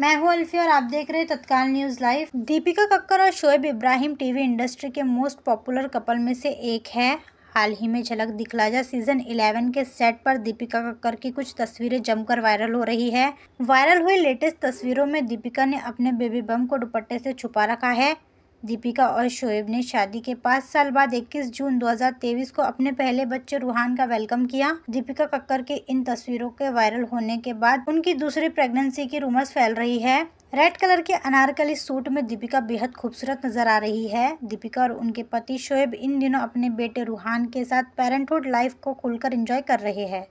मैं हूं अल्फी और आप देख रहे हैं तत्काल न्यूज़ लाइव दीपिका कक्कर और शोएब इब्राहिम टीवी इंडस्ट्री के मोस्ट पॉपुलर कपल में से एक है हाल ही में झलक दिखला जा सीजन 11 के सेट पर दीपिका कक्कर की कुछ तस्वीरें जमकर वायरल हो रही है वायरल हुई लेटेस्ट तस्वीरों में दीपिका ने अपने बेबी बम को दुपट्टे से छुपा रखा है दीपिका और शोएब ने शादी के पाँच साल बाद 21 जून 2023 को अपने पहले बच्चे रूहान का वेलकम किया दीपिका कक्कर के इन तस्वीरों के वायरल होने के बाद उनकी दूसरी प्रेगनेंसी की रूमर्स फैल रही है रेड कलर के अनारकली सूट में दीपिका बेहद खूबसूरत नजर आ रही है दीपिका और उनके पति शोएब इन दिनों अपने बेटे रूहान के साथ पेरेंटहुड लाइफ को खुलकर एंजॉय कर रहे हैं